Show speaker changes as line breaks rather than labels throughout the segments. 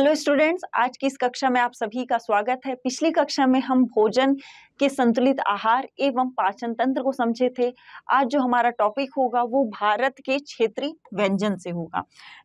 hello students आज की इस कक्षा में आप सभी का स्वागत है पिछली कक्षा में हम भोजन के संतुलित आहार एवं पाचन तंत्र को समझे थे आज जो हमारा टॉपिक होगा वो भारत के क्षेत्रीय व्यंजन से होगा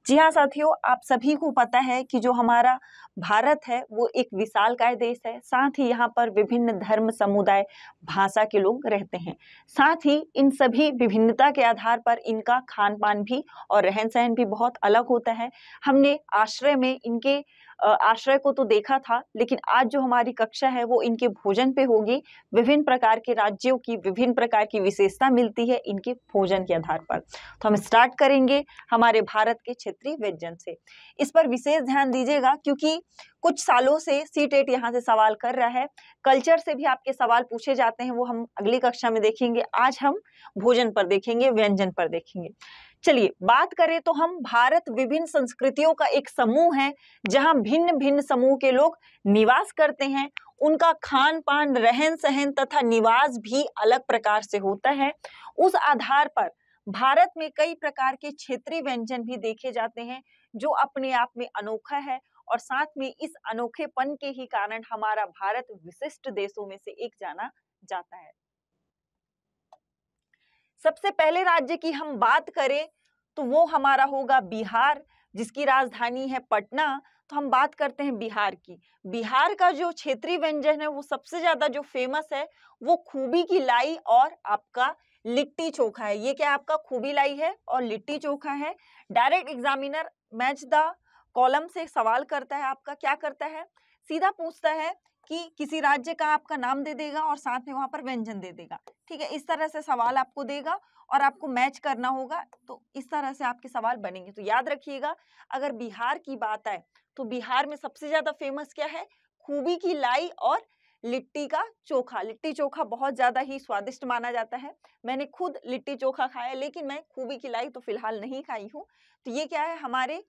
जी हाँ साथियों आप सभी को पता है कि जो हमारा भारत है वो एक विशाल काय देश है साथ ही यहाँ पर विभिन्न धर्म समुदाय भाषा के लोग रहते हैं साथ ही इन सभी विभिन्नता के आधार पर इनका खान पान भी और रहन सहन भी बहुत अलग होता है हमने आश्रय में इनके आश्रय को तो देखा था लेकिन आज जो हमारी कक्षा है वो इनके भोजन पे होगी विभिन्न प्रकार के राज्यों की विभिन्न प्रकार की विशेषता मिलती है इनके भोजन के आधार पर तो हम स्टार्ट करेंगे हमारे भारत के क्षेत्रीय व्यंजन से इस पर विशेष ध्यान दीजिएगा क्योंकि कुछ सालों से सी टेट यहाँ से सवाल कर रहा है कल्चर से भी आपके सवाल पूछे जाते हैं वो हम अगली कक्षा में देखेंगे आज हम भोजन पर देखेंगे व्यंजन पर देखेंगे चलिए बात करें तो हम भारत विभिन्न संस्कृतियों का एक समूह है जहां भिन्न भिन्न समूह के लोग निवास करते हैं उनका खान पान रहन सहन तथा निवास भी अलग प्रकार से होता है उस आधार पर भारत में कई प्रकार के क्षेत्रीय व्यंजन भी देखे जाते हैं जो अपने आप में अनोखा है और साथ में इस अनोखेपन के ही कारण हमारा भारत विशिष्ट देशों में से एक जाना जाता है सबसे पहले राज्य की हम बात करें तो वो हमारा होगा बिहार जिसकी राजधानी है पटना तो हम बात करते हैं बिहार की बिहार का जो क्षेत्रीय व्यंजन है वो सबसे ज्यादा जो फेमस है वो खूबी की लाई और आपका लिट्टी चोखा है ये क्या आपका खूबी लाई है और लिट्टी चोखा है direct examiner match the column से सवाल करता है आपका क्या करता है सीधा पूछता है कि किसी राज्य का आपका नाम दे देगा और साथ में वहां पर व्यंजन दे देगा ठीक है इस तरह से सवाल आपको देगा और आपको मैच करना होगा तो इस तरह से आपके सवाल बनेंगे तो याद रखिएगा अगर बिहार की बात आए तो बिहार में सबसे ज्यादा फेमस क्या है खूबी की लाई और लिट्टी का चोखा लिट्टी चोखा बहुत ज़्यादा ही स्वादिष्ट माना जाता है मैंने खुद लिट्टी चोखा खाया लेकिन मैं खूबी की लाई तो फिलहाल नहीं खाई हूँ तो ये क्या है हमारे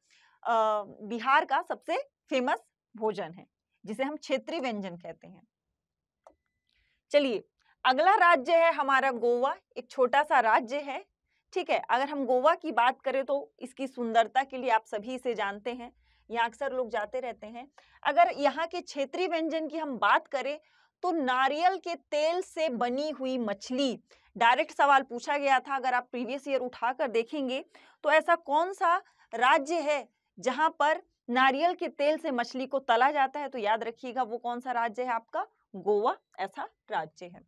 बिहार का सबसे फेमस भोजन है जिसे हम क्षेत्रीय व्यंजन कहते हैं चलिए अगला राज्य है हमारा गोवा एक छोटा सा राज्य है ठीक है अगर हम गोवा की बात करें तो इसकी सुंदरता के लिए आप सभी इसे जानते हैं यहाँ अक्सर लोग जाते रहते हैं अगर यहाँ के क्षेत्रीय व्यंजन की हम बात करें तो नारियल के तेल से बनी हुई मछली डायरेक्ट सवाल पूछा गया था अगर आप प्रीवियस ईयर उठाकर देखेंगे तो ऐसा कौन सा राज्य है जहाँ पर नारियल के तेल से मछली को तला जाता है तो याद रखिएगा वो कौन सा राज्य है आपका गोवा ऐसा राज्य है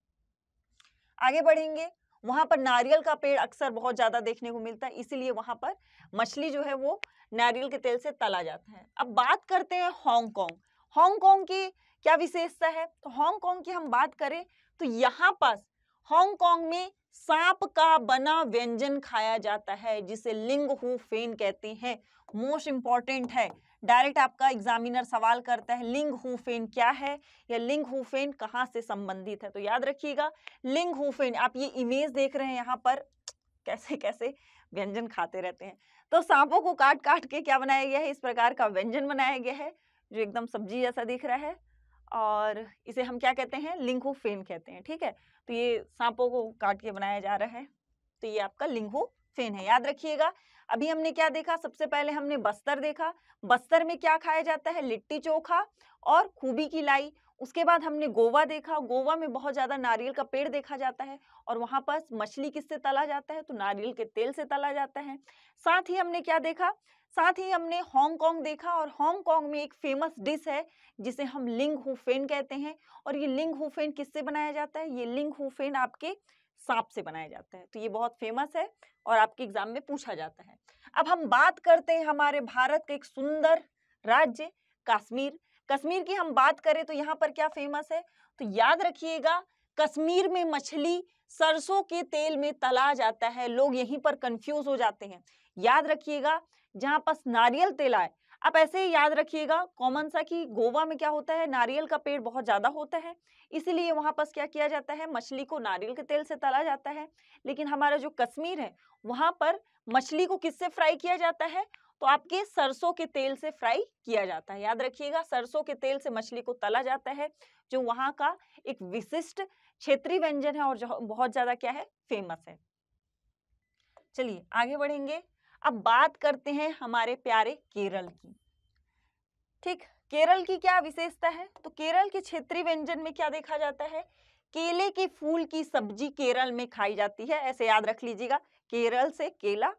आगे बढ़ेंगे वहां पर नारियल का पेड़ अक्सर बहुत ज्यादा देखने को मिलता है इसीलिए वहां पर मछली जो है वो नारियल के तेल से तला जाता है अब बात करते हैं हांगकांग हांगकांग की क्या विशेषता है तो हांगकांग की हम बात करें तो यहाँ पास हांगकांग में सांप का बना व्यंजन खाया जाता है जिसे लिंग हु फेन कहते हैं मोस्ट इंपॉर्टेंट है डायरेक्ट आपका एग्जामिनर सवाल करता है लिंग हुफेन क्या है या लिंग हुफेन कहाँ से संबंधित है तो याद रखिएगा लिंग हुफेन आप ये इमेज देख रहे हैं यहाँ पर कैसे कैसे व्यंजन खाते रहते हैं तो सांपों को काट काट के क्या बनाया गया है इस प्रकार का व्यंजन बनाया गया है जो एकदम सब्जी जैसा दिख रहा है और इसे हम क्या कहते हैं लिंगोफेन कहते हैं ठीक है तो ये सांपों को काट के बनाया जा रहा है तो ये आपका लिंगोफेन है याद रखिएगा अभी हमने क्या देखा सबसे पहले हमने बस्तर देखा बस्तर में क्या खाया जाता है लिट्टी चोखा और खूबी की लाई उसके बाद हमने गोवा देखा गोवा में बहुत ज़्यादा नारियल का पेड़ देखा जाता है और वहां पर मछली किससे तला जाता है तो नारियल के तेल से तला जाता है साथ ही हमने क्या देखा साथ ही हमने हांगकांग देखा और हांगकांग में एक फेमस डिश है जिसे हम लिंग हुफेन कहते हैं और ये लिंग हुफेन किससे बनाया जाता है ये लिंग हुफेन आपके सांप से बनाया जाता है तो ये बहुत फेमस है और आपके एग्जाम में पूछा जाता है अब हम बात करते हैं हमारे भारत के एक सुंदर राज्य कश्मीर कश्मीर की हम बात करें तो यहाँ पर क्या फेमस है तो याद रखिएगा कश्मीर में मछली सरसों के तेल में तला जाता है लोग यहीं पर कंफ्यूज हो जाते हैं याद रखिएगा जहाँ पास नारियल तेल आए आप ऐसे ही याद रखिएगा कॉमन सा कि गोवा में क्या होता है नारियल का पेड़ बहुत ज़्यादा होता है इसीलिए वहां पास क्या किया जाता है मछली को नारियल के तेल से तला जाता है लेकिन हमारा जो कश्मीर है वहां पर मछली को किससे फ्राई किया जाता है तो आपके सरसों के तेल से फ्राई किया जाता है याद रखिएगा सरसों के तेल से मछली को तला जाता है जो वहां का एक विशिष्ट क्षेत्रीय व्यंजन है और बहुत ज्यादा क्या है फेमस है चलिए आगे बढ़ेंगे अब बात करते हैं हमारे प्यारे केरल की ठीक केरल की क्या विशेषता है तो केरल के क्षेत्रीय व्यंजन में क्या देखा जाता है केले के फूल की सब्जी केरल में खाई जाती है ऐसे याद रख लीजिएगा केरल से केला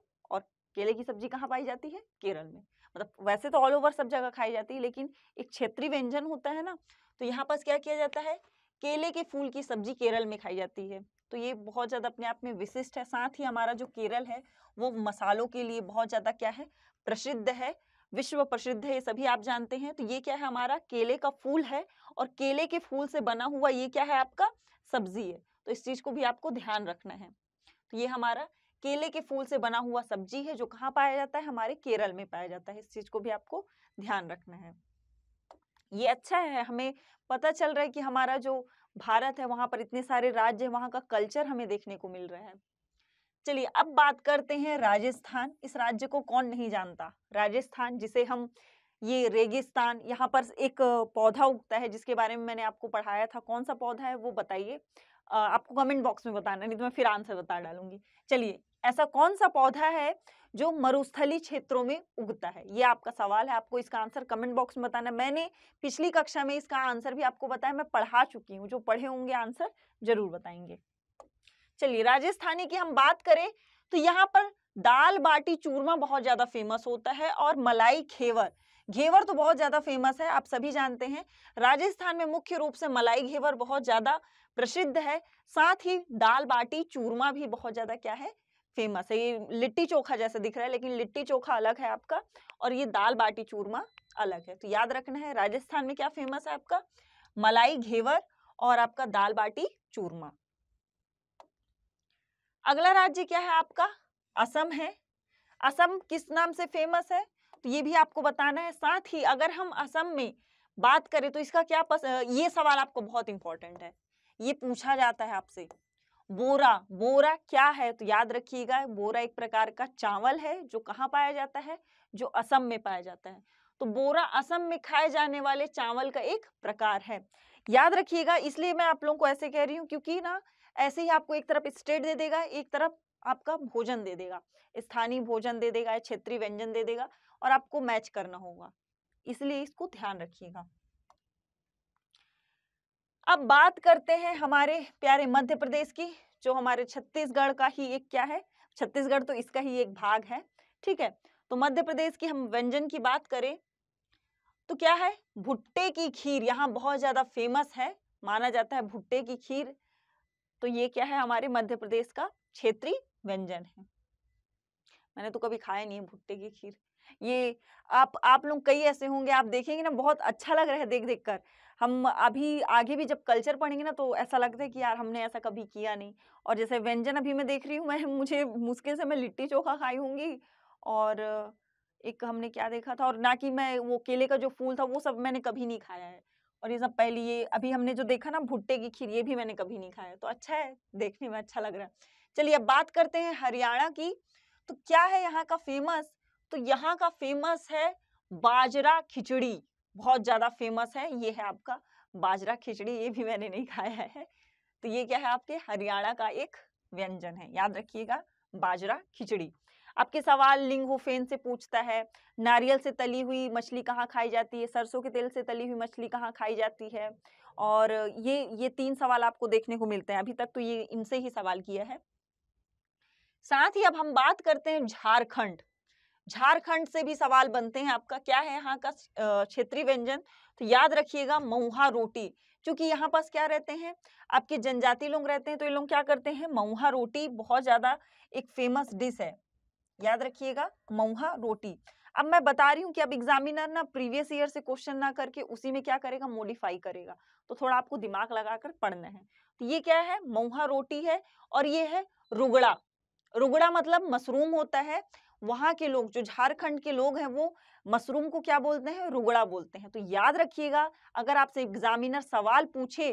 केले की सब्जी कहाँ पाई जाती है केरल में मतलब वैसे तो ऑल ओवर सब जगह खाई जाती है लेकिन एक क्षेत्रीय व्यंजन होता है ना तो यहाँ पर क्या किया जाता है केले के फूल की सब्जी केरल में खाई जाती है तो ये बहुत ज़्यादा अपने आप में विशिष्ट है साथ ही हमारा जो केरल है वो मसालों के लिए बहुत ज़्यादा क्या है प्रसिद्ध है विश्व प्रसिद्ध है ये सभी आप जानते हैं तो ये क्या है हमारा केले का फूल है और केले के फूल से बना हुआ ये क्या है आपका सब्जी है तो इस चीज़ को भी आपको ध्यान रखना है तो ये हमारा केले के फूल से बना हुआ सब्जी है जो कहाँ पाया जाता है हमारे केरल में पाया जाता है इस चीज को भी आपको ध्यान रखना है ये अच्छा है हमें पता चल रहा है कि हमारा जो भारत है वहां पर इतने सारे राज्य है वहां का कल्चर हमें देखने को मिल रहा है चलिए अब बात करते हैं राजस्थान इस राज्य को कौन नहीं जानता राजस्थान जिसे हम ये रेगिस्तान यहाँ पर एक पौधा उगता है जिसके बारे में मैंने आपको पढ़ाया था कौन सा पौधा है वो बताइए आपको कमेंट बॉक्स में बताना नहीं तो मैं फिर आंसर बता डालूंगी चलिए ऐसा कौन सा पौधा है जो मरुस्थली क्षेत्रों में उगता है ये आपका सवाल है आपको इसका आंसर कमेंट बॉक्स में बताना मैंने पिछली कक्षा में इसका आंसर भी आपको बताया मैं पढ़ा चुकी हूँ जो पढ़े होंगे आंसर जरूर बताएंगे चलिए राजस्थानी की हम बात करें तो यहाँ पर दाल बाटी चूरमा बहुत ज्यादा फेमस होता है और मलाई घेवर घेवर तो बहुत ज्यादा फेमस है आप सभी जानते हैं राजस्थान में मुख्य रूप से मलाई घेवर बहुत ज्यादा प्रसिद्ध है साथ ही दाल बाटी चूरमा भी बहुत ज्यादा क्या है फेमस है ये लिट्टी चोखा जैसा दिख रहा है लेकिन लिट्टी चोखा अलग है आपका और ये दाल बाटी चूरमा अलग है तो याद रखना है राजस्थान में क्या फेमस है आपका मलाई घेवर और आपका दाल बाटी चूरमा अगला राज्य क्या है आपका असम है असम किस नाम से फेमस है तो ये भी आपको बताना है साथ ही अगर हम असम में बात करें तो इसका क्या पस... ये सवाल आपको बहुत इंपॉर्टेंट है ये पूछा जाता है आपसे बोरा बोरा क्या है तो याद रखिएगा बोरा एक प्रकार का चावल है जो कहाँ पाया जाता है जो असम में पाया जाता है तो बोरा असम में खाए जाने वाले चावल का एक प्रकार है याद रखिएगा इसलिए मैं आप लोगों को ऐसे कह रही हूँ क्योंकि ना ऐसे ही आपको एक तरफ स्टेट दे देगा एक तरफ आपका भोजन दे देगा स्थानीय भोजन दे देगा क्षेत्रीय व्यंजन दे देगा और आपको मैच करना होगा इसलिए इसको ध्यान रखिएगा अब बात करते हैं हमारे प्यारे मध्य प्रदेश की जो हमारे छत्तीसगढ़ का ही एक क्या है छत्तीसगढ़ तो इसका ही एक भाग है ठीक है तो मध्य प्रदेश की हम व्यंजन की बात करें तो क्या है भुट्टे की खीर यहाँ बहुत ज़्यादा फेमस है माना जाता है भुट्टे की खीर तो ये क्या है हमारे मध्य प्रदेश का क्षेत्रीय व्यंजन है मैंने तो कभी खाया नहीं है भुट्टे की खीर ये आप आप लोग कई ऐसे होंगे आप देखेंगे ना बहुत अच्छा लग रहा है देख देख कर हम अभी आगे भी जब कल्चर पढ़ेंगे ना तो ऐसा लगता है कि यार हमने ऐसा कभी किया नहीं और जैसे व्यंजन अभी मैं देख रही हूँ मैं मुझे मुश्किल से मैं लिट्टी चोखा खाई होंगी और एक हमने क्या देखा था और ना कि मैं वो केले का जो फूल था वो सब मैंने कभी नहीं खाया है और ये सब पहले ये अभी हमने जो देखा ना भुट्टे की खीर ये भी मैंने कभी नहीं खाया तो अच्छा है देखने में अच्छा लग रहा है चलिए अब बात करते हैं हरियाणा की तो क्या है यहाँ का फेमस तो यहाँ का फेमस है बाजरा खिचड़ी बहुत ज़्यादा फेमस है ये है आपका बाजरा खिचड़ी ये भी मैंने नहीं खाया है तो ये क्या है आपके हरियाणा का एक व्यंजन है याद रखिएगा बाजरा खिचड़ी आपके सवाल हुफेन से पूछता है नारियल से तली हुई मछली कहाँ खाई जाती है सरसों के तेल से तली हुई मछली कहाँ खाई जाती है और ये ये तीन सवाल आपको देखने को मिलते हैं अभी तक तो ये इनसे ही सवाल किया है साथ ही अब हम बात करते हैं झारखंड झारखंड से भी सवाल बनते हैं आपका क्या है यहाँ का क्षेत्रीय व्यंजन तो याद रखिएगा मऊहा रोटी क्योंकि यहाँ पास क्या रहते हैं आपके जनजाति लोग रहते हैं तो ये लोग क्या करते हैं मऊहा रोटी बहुत ज्यादा एक फेमस डिश है याद रखिएगा मऊहा रोटी अब मैं बता रही हूँ कि अब एग्जामिनर ना प्रीवियस ईयर से क्वेश्चन ना करके उसी में क्या करेगा मोडिफाई करेगा तो थोड़ा आपको दिमाग लगाकर पढ़ना है तो ये क्या है मऊहा रोटी है और ये है रुगड़ा रुगड़ा मतलब मशरूम होता है वहां के लोग जो झारखंड के लोग हैं वो मशरूम को क्या बोलते हैं रुगड़ा बोलते हैं तो याद रखिएगा अगर आपसे एग्जामिनर सवाल पूछे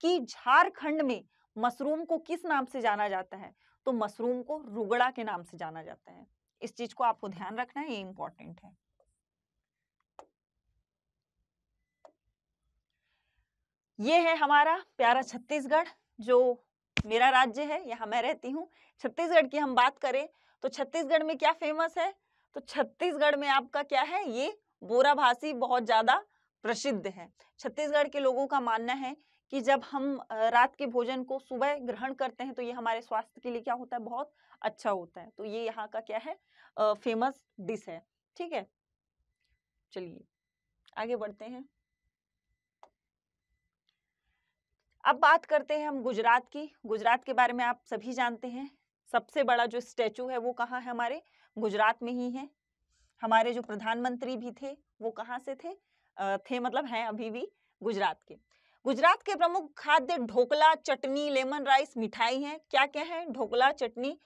कि झारखंड में मशरूम को किस नाम से जाना जाता है तो मशरूम को रुगड़ा के नाम से जाना जाता है इस चीज को आपको ध्यान रखना है ये इंपॉर्टेंट है ये है हमारा प्यारा छत्तीसगढ़ जो मेरा राज्य है यहाँ मैं रहती हूँ छत्तीसगढ़ की हम बात करें तो छत्तीसगढ़ में क्या फेमस है तो छत्तीसगढ़ में आपका क्या है ये बोरा भाषी बहुत ज़्यादा प्रसिद्ध है छत्तीसगढ़ के लोगों का मानना है कि जब हम रात के भोजन को सुबह ग्रहण करते हैं तो ये हमारे स्वास्थ्य के लिए क्या होता है बहुत अच्छा होता है तो ये यहाँ का क्या है फेमस डिश है ठीक है चलिए आगे बढ़ते हैं अब बात करते हैं हम गुजरात की गुजरात के बारे में आप सभी जानते हैं सबसे बड़ा जो स्टैचू है वो कहाँ है हमारे गुजरात में ही है हमारे जो प्रधानमंत्री भी थे वो कहाँ से थे थे मतलब हैं अभी भी गुजरात के गुजरात के प्रमुख खाद्य ढोकला चटनी लेमन राइस मिठाई है क्या क्या है ढोकला चटनी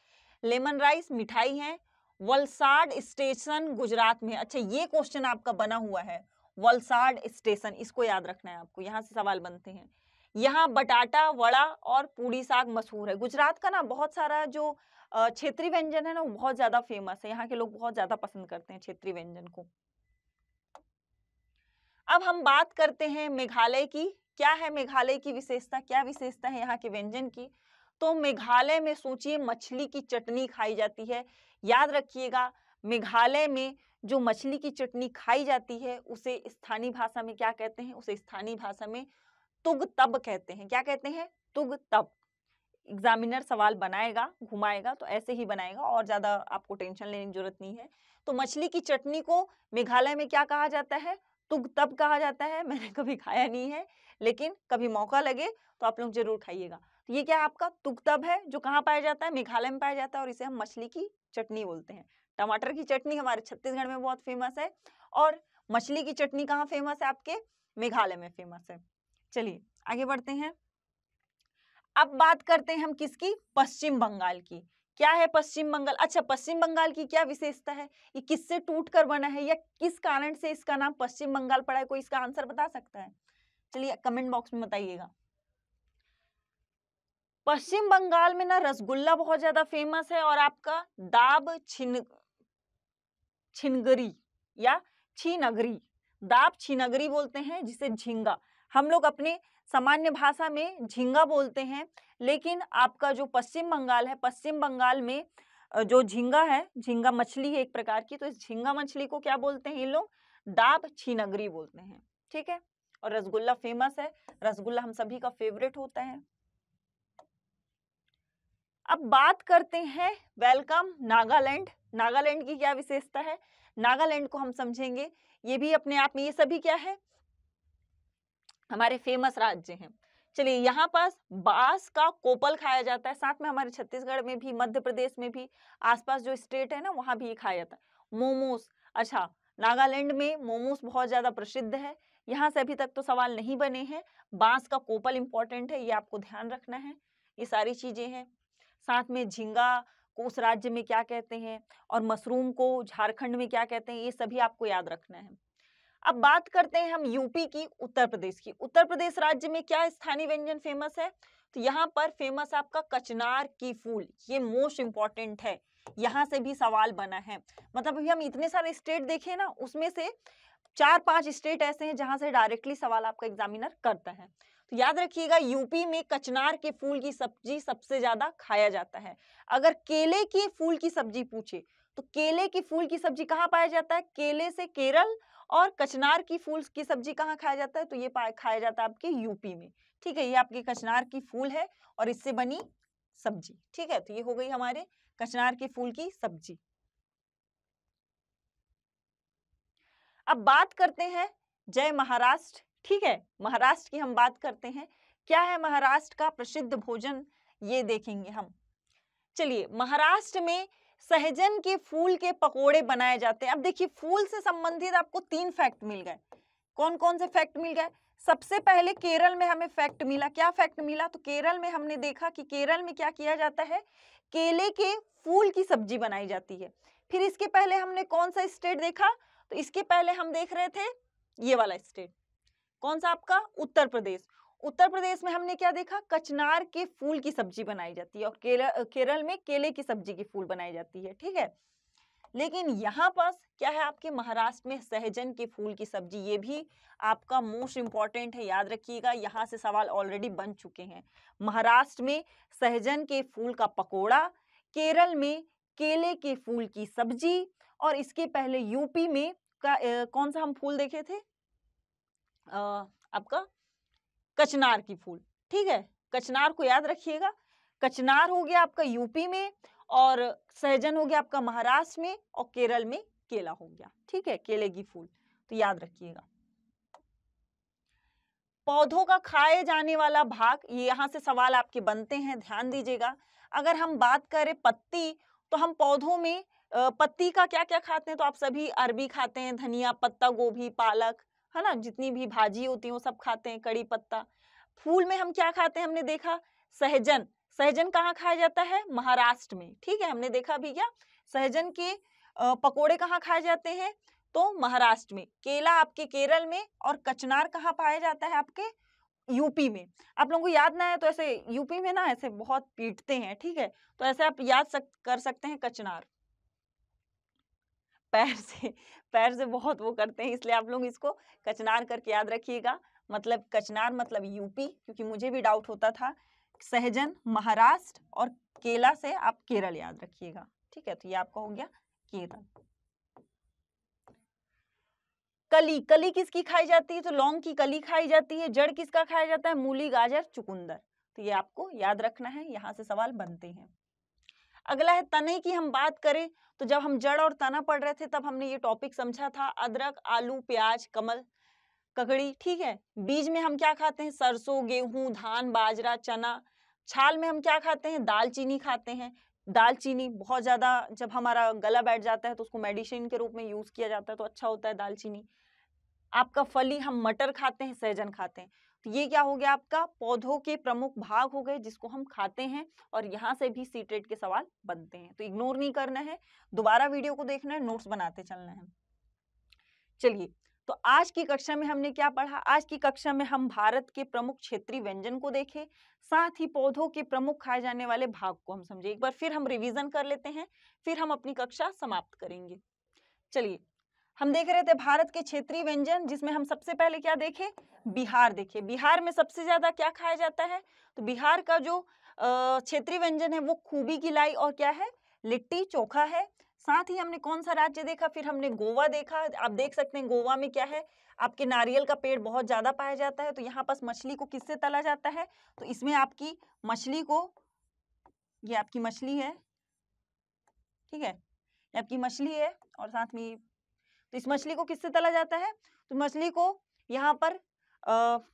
लेमन राइस मिठाई है वलसाड स्टेशन गुजरात में अच्छा ये क्वेश्चन आपका बना हुआ है वलसाड स्टेशन इसको याद रखना है आपको यहाँ से सवाल बनते हैं यहाँ बटाटा वड़ा और पूड़ी साग मशहूर है गुजरात का ना बहुत सारा जो क्षेत्रीय व्यंजन है ना वो बहुत ज़्यादा फेमस है यहाँ के लोग बहुत ज़्यादा पसंद करते हैं क्षेत्रीय व्यंजन को अब हम बात करते हैं मेघालय की क्या है मेघालय की विशेषता क्या विशेषता है यहाँ के व्यंजन की तो मेघालय में सोचिए मछली की चटनी खाई जाती है याद रखिएगा मेघालय में जो मछली की चटनी खाई जाती है उसे स्थानीय भाषा में क्या कहते हैं उसे स्थानीय भाषा में तुग तब कहते हैं क्या कहते हैं तुग तब एग्जामिनर सवाल बनाएगा घुमाएगा तो ऐसे ही बनाएगा और ज़्यादा आपको टेंशन लेने की जरूरत नहीं है तो मछली की चटनी को मेघालय में क्या कहा जाता है तुग तब कहा जाता है मैंने कभी खाया नहीं है लेकिन कभी मौका लगे तो आप लोग जरूर खाइएगा तो ये क्या आपका तुग तब है जो कहाँ पाया जाता है मेघालय में पाया जाता है और इसे हम मछली की चटनी बोलते हैं टमाटर की चटनी हमारे छत्तीसगढ़ में बहुत फेमस है और मछली की चटनी कहाँ फेमस है आपके मेघालय में फेमस है चलिए आगे बढ़ते हैं अब बात करते हैं हम किसकी पश्चिम बंगाल की क्या है पश्चिम बंगाल अच्छा पश्चिम बंगाल की क्या विशेषता है ये किससे टूट कर बना है या किस कारण से इसका नाम पश्चिम बंगाल पड़ा है कोई इसका आंसर बता सकता है चलिए कमेंट बॉक्स में बताइएगा पश्चिम बंगाल में ना रसगुल्ला बहुत ज्यादा फेमस है और आपका दाब छिन छिनगरी या छीनगरी दाब छीनगरी बोलते हैं जिसे झिंगा हम लोग अपने सामान्य भाषा में झींगा बोलते हैं लेकिन आपका जो पश्चिम बंगाल है पश्चिम बंगाल में जो झींगा है झींगा मछली है एक प्रकार की तो इस झींगा मछली को क्या बोलते हैं ये लोग दाब छीनगरी बोलते हैं ठीक है और रसगुल्ला फेमस है रसगुल्ला हम सभी का फेवरेट होता है अब बात करते हैं वेलकम नागालैंड नागालैंड की क्या विशेषता है नागालैंड को हम समझेंगे ये भी अपने आप में ये सभी क्या है हमारे फेमस राज्य हैं चलिए यहाँ पास बांस का कोपल खाया जाता है साथ में हमारे छत्तीसगढ़ में भी मध्य प्रदेश में भी आसपास जो स्टेट है ना वहाँ भी खाया जाता है मोमोस अच्छा नागालैंड में मोमोस बहुत ज़्यादा प्रसिद्ध है यहाँ से अभी तक तो सवाल नहीं बने हैं बांस का कोपल इम्पोर्टेंट है ये आपको ध्यान रखना है ये सारी चीज़ें हैं साथ में झींगा को उस राज्य में क्या कहते हैं और मशरूम को झारखंड में क्या कहते हैं ये सभी आपको याद रखना है अब बात करते हैं हम यूपी की उत्तर प्रदेश की उत्तर प्रदेश राज्य में क्या स्थानीय व्यंजन फेमस है तो यहाँ पर फेमस आपका कचनार की फूल ये मोस्ट इम्पॉर्टेंट है यहाँ से भी सवाल बना है मतलब अभी हम इतने सारे स्टेट देखे ना उसमें से चार पांच स्टेट ऐसे हैं जहां से डायरेक्टली सवाल आपका एग्जामिनर करता है तो याद रखिएगा यूपी में कचनार के फूल की सब्जी सबसे ज्यादा खाया जाता है अगर केले के फूल की सब्जी पूछे तो केले के फूल की सब्जी कहाँ पाया जाता है केले से केरल और कचनार की फूल की सब्जी कहाँ खाया जाता है तो ये खाया जाता है आपके यूपी में ठीक है ये आपकी कचनार की फूल है और इससे बनी सब्जी ठीक है तो ये हो गई हमारे कचनार के फूल की सब्जी अब बात करते हैं जय महाराष्ट्र ठीक है महाराष्ट्र की हम बात करते हैं क्या है महाराष्ट्र का प्रसिद्ध भोजन ये देखेंगे हम चलिए महाराष्ट्र में सहजन के फूल के पकोड़े बनाए जाते हैं अब देखिए फूल से संबंधित आपको तीन फैक्ट मिल गए कौन कौन से फैक्ट मिल गए सबसे पहले केरल में हमें फैक्ट मिला क्या फैक्ट मिला तो केरल में हमने देखा कि केरल में क्या किया जाता है केले के फूल की सब्जी बनाई जाती है फिर इसके पहले हमने कौन सा स्टेट देखा तो इसके पहले हम देख रहे थे ये वाला स्टेट कौन सा आपका उत्तर प्रदेश उत्तर प्रदेश में हमने क्या देखा कचनार के फूल की सब्जी बनाई जाती है और केरल केरल में केले की सब्जी की फूल बनाई जाती है ठीक है लेकिन यहाँ पास क्या है आपके महाराष्ट्र में सहजन के फूल की सब्जी ये भी आपका मोस्ट इम्पॉर्टेंट है याद रखिएगा यहाँ से सवाल ऑलरेडी बन चुके हैं महाराष्ट्र में सहजन के फूल का पकोड़ा केरल में केले के फूल की सब्जी और इसके पहले यूपी में का ए, कौन सा हम फूल देखे थे आ, आपका कचनार की फूल ठीक है कचनार को याद रखिएगा कचनार हो गया आपका यूपी में और सहजन हो गया आपका महाराष्ट्र में और केरल में केला हो गया ठीक है केले की फूल तो याद रखिएगा पौधों का खाए जाने वाला भाग ये यहाँ से सवाल आपके बनते हैं ध्यान दीजिएगा अगर हम बात करें पत्ती तो हम पौधों में पत्ती का क्या क्या खाते हैं तो आप सभी अरबी खाते हैं धनिया पत्ता गोभी पालक है ना जितनी भी भाजी होती है वो सब खाते हैं कड़ी पत्ता फूल में हम क्या खाते हैं हमने देखा सहजन सहजन कहाँ खाया जाता है महाराष्ट्र में ठीक है हमने देखा भी क्या सहजन के पकोड़े कहाँ खाए जाते हैं तो महाराष्ट्र में केला आपके केरल में और कचनार कहाँ पाया जाता है आपके यूपी में आप लोगों को याद ना है तो ऐसे यूपी में ना ऐसे बहुत पीटते हैं ठीक है तो ऐसे आप याद सक, कर सकते हैं कचनार पैर से पैर से बहुत वो करते हैं इसलिए आप लोग इसको कचनार करके याद रखिएगा मतलब कचनार मतलब यूपी क्योंकि मुझे भी डाउट होता था सहजन महाराष्ट्र और केला से आप केरल याद रखिएगा ठीक है तो ये आपका हो गया केरल कली कली किसकी खाई जाती है तो लौंग की कली खाई जाती है जड़ किसका खाया जाता है मूली गाजर चुकंदर तो ये आपको याद रखना है यहाँ से सवाल बनते हैं अगला है तने की हम बात करें तो जब हम जड़ और तना पढ़ रहे थे तब हमने ये टॉपिक समझा था अदरक आलू प्याज कमल ककड़ी ठीक है बीज में हम क्या खाते हैं सरसों गेहूं धान बाजरा चना छाल में हम क्या खाते हैं दालचीनी खाते हैं दालचीनी बहुत ज़्यादा जब हमारा गला बैठ जाता है तो उसको मेडिसिन के रूप में यूज़ किया जाता है तो अच्छा होता है दालचीनी आपका फली हम मटर खाते हैं सहजन खाते हैं तो ये क्या हो गया आपका पौधों के प्रमुख भाग हो गए जिसको हम खाते हैं और यहाँ से भी सीट्रेट के सवाल बनते हैं तो इग्नोर नहीं करना है दोबारा वीडियो को देखना है नोट्स बनाते चलना है चलिए तो आज की कक्षा में हमने क्या पढ़ा आज की कक्षा में हम भारत के प्रमुख क्षेत्रीय व्यंजन को देखे साथ ही पौधों के प्रमुख खाए जाने वाले भाग को हम समझे एक बार फिर हम रिवीजन कर लेते हैं फिर हम अपनी कक्षा समाप्त करेंगे चलिए हम देख रहे थे भारत के क्षेत्रीय व्यंजन जिसमें हम सबसे पहले क्या देखे बिहार देखे बिहार में सबसे ज्यादा क्या खाया जाता है तो बिहार का जो क्षेत्रीय व्यंजन है वो खूबी की लाई और क्या है लिट्टी चोखा है साथ ही हमने कौन सा राज्य देखा फिर हमने गोवा देखा आप देख सकते हैं गोवा में क्या है आपके नारियल का पेड़ बहुत ज़्यादा पाया जाता है तो यहाँ पास मछली को किससे तला जाता है तो इसमें आपकी मछली को ये आपकी मछली है ठीक है ये आपकी मछली है और साथ में तो इस मछली को किससे तला जाता है तो मछली को यहाँ पर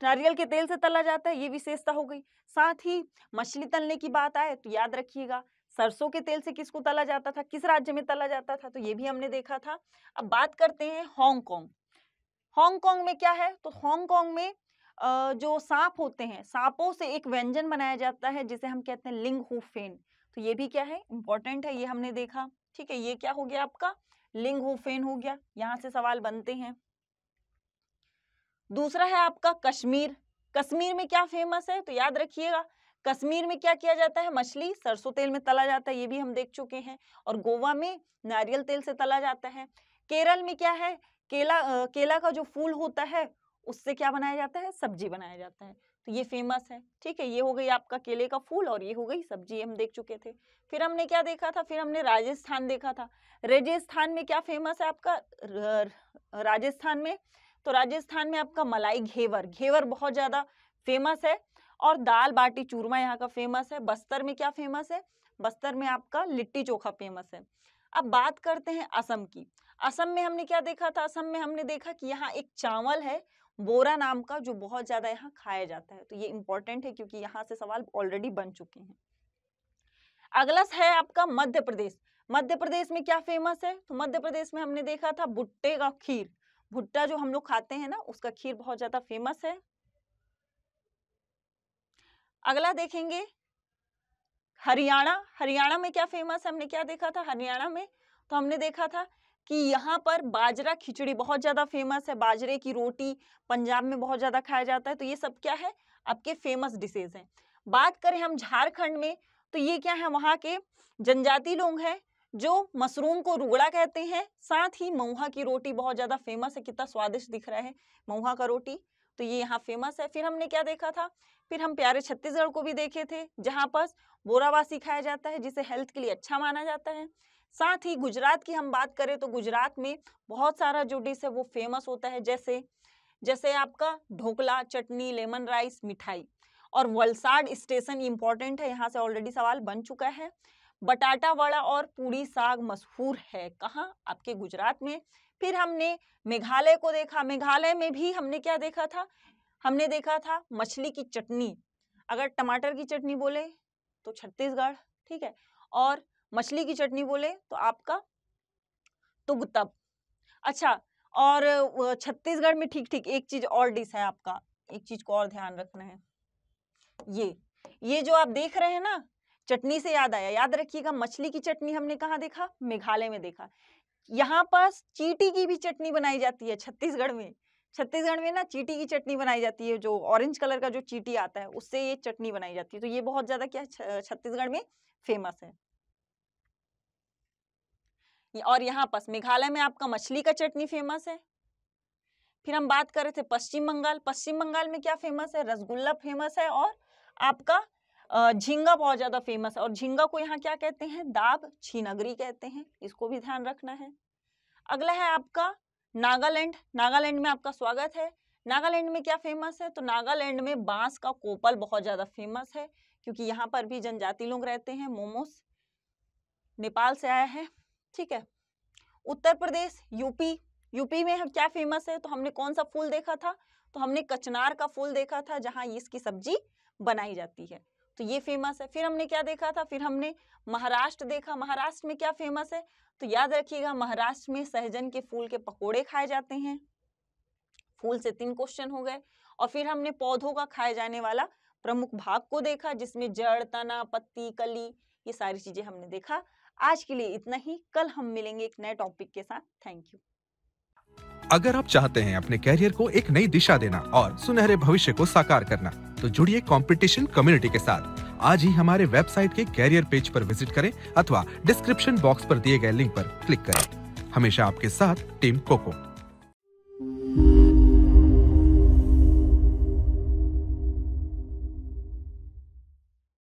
नारियल के तेल से तला जाता है ये विशेषता हो गई साथ ही मछली तलने की बात आए तो याद रखिएगा सरसों के तेल से किसको तला जाता था किस राज्य में तला जाता था तो ये भी हमने देखा था अब बात करते हैं हांगकांग हांगकांग में क्या है तो हांगकांग में जो सांप होते हैं सांपों से एक व्यंजन बनाया जाता है जिसे हम कहते हैं लिंग हुफेन तो ये भी क्या है इंपॉर्टेंट है ये हमने देखा ठीक है ये क्या हो गया आपका लिंग हो फेन हो गया यहां से सवाल बनते हैं दूसरा है आपका कश्मीर कश्मीर में क्या फेमस है तो याद रखिएगा कश्मीर में क्या किया जाता है मछली सरसों तेल में तला जाता है ये भी हम देख चुके हैं और गोवा में नारियल तेल से तला जाता है केरल में क्या है केला आ, केला का जो फूल होता है उससे क्या बनाया जाता है सब्जी बनाया जाता है तो ये फेमस है ठीक है ये हो गई आपका केले का फूल और ये हो गई सब्जी हम देख चुके थे फिर हमने क्या देखा था फिर हमने राजस्थान देखा था राजस्थान में क्या फेमस है आपका राजस्थान में तो राजस्थान में आपका मलाई घेवर घेवर बहुत ज़्यादा फेमस है और दाल बाटी चूरमा यहाँ का फेमस है बस्तर में क्या फेमस है बस्तर में आपका लिट्टी चोखा फेमस है अब बात करते हैं असम की असम में हमने क्या देखा था असम में हमने देखा कि यहाँ एक चावल है बोरा नाम का जो बहुत ज्यादा यहाँ खाया जाता है तो ये इंपॉर्टेंट है क्योंकि यहाँ से सवाल ऑलरेडी बन चुके हैं अगला है आपका मध्य प्रदेश मध्य प्रदेश में क्या फेमस है तो मध्य प्रदेश में हमने देखा था भुट्टे का खीर भुट्टा जो हम लोग खाते हैं ना उसका खीर बहुत ज्यादा फेमस है अगला देखेंगे हरियाणा हरियाणा में क्या फेमस है हमने क्या देखा था हरियाणा में तो हमने देखा था कि यहाँ पर बाजरा खिचड़ी बहुत ज़्यादा फेमस है बाजरे की रोटी पंजाब में बहुत ज़्यादा खाया जाता है तो ये सब क्या है आपके फेमस डिशेज हैं बात करें हम झारखंड में तो ये क्या है वहाँ के जनजाति लोग हैं जो मशरूम को रुगड़ा कहते हैं साथ ही महुआ की रोटी बहुत ज़्यादा फेमस है कितना स्वादिष्ट दिख रहा है महुआ का रोटी तो ये यहाँ फेमस है फिर हमने क्या देखा था फिर हम प्यारे छत्तीसगढ़ को भी देखे थे जहाँ पर बोरावासी खाया जाता है जिसे हेल्थ के लिए अच्छा माना जाता है साथ ही गुजरात की हम बात करें तो गुजरात में बहुत सारा जो डिश है वो फेमस होता है जैसे जैसे आपका ढोकला चटनी लेमन राइस मिठाई और वलसाड स्टेशन इम्पॉर्टेंट है यहाँ से ऑलरेडी सवाल बन चुका है बटाटा वड़ा और पूरी साग मशहूर है कहाँ आपके गुजरात में फिर हमने मेघालय को देखा मेघालय में भी हमने क्या देखा था हमने देखा था मछली की चटनी अगर टमाटर की चटनी बोले तो छत्तीसगढ़ ठीक है और मछली की चटनी बोले तो आपका तुगतब तो अच्छा और छत्तीसगढ़ में ठीक ठीक एक चीज और डिश है आपका एक चीज को और ध्यान रखना है ये ये जो आप देख रहे हैं ना चटनी से याद आया याद रखिएगा मछली की चटनी हमने कहा देखा मेघालय में देखा यहाँ पास चीटी की भी चटनी बनाई जाती है छत्तीसगढ़ में छत्तीसगढ़ में ना चीटी की चटनी बनाई जाती है जो ऑरेंज कलर का जो चीटी आता है उससे ये चटनी बनाई जाती है तो ये बहुत ज्यादा क्या छत्तीसगढ़ में फेमस है और यहाँ पास मेघालय में आपका मछली का चटनी फेमस है फिर हम बात कर रहे थे पश्चिम बंगाल पश्चिम बंगाल में क्या फेमस है रसगुल्ला फेमस है और आपका झींगा बहुत ज़्यादा फेमस है और झींगा को यहाँ क्या कहते हैं दाब छीनगरी कहते हैं इसको भी ध्यान रखना है अगला है आपका नागालैंड नागालैंड में आपका स्वागत है नागालैंड में क्या फेमस है तो नागालैंड में बांस का कोपल बहुत ज़्यादा फेमस है क्योंकि यहाँ पर भी जनजाति लोग रहते हैं मोमोस नेपाल से आया है ठीक है उत्तर प्रदेश यूपी यूपी में हम क्या फेमस है तो हमने कौन सा फूल देखा था तो हमने कचनार का फूल देखा था जहाँ इसकी सब्जी बनाई जाती है तो ये फेमस है फिर हमने क्या देखा था फिर हमने महाराष्ट्र देखा महाराष्ट्र में क्या फेमस है तो याद रखिएगा महाराष्ट्र में सहजन के फूल के पकोड़े खाए जाते हैं फूल से तीन क्वेश्चन हो गए और फिर हमने पौधों का खाए जाने वाला प्रमुख भाग को देखा जिसमें जड़ तना पत्ती कली ये सारी चीजें हमने देखा आज के लिए इतना ही कल हम मिलेंगे एक नए टॉपिक के साथ थैंक यू अगर आप चाहते हैं अपने कैरियर को एक नई दिशा देना और सुनहरे भविष्य को साकार करना तो जुड़िए कंपटीशन कम्युनिटी के साथ आज ही हमारे वेबसाइट के कैरियर पेज पर विजिट करें अथवा डिस्क्रिप्शन बॉक्स पर दिए गए लिंक पर क्लिक करें हमेशा आपके साथ टीम कोको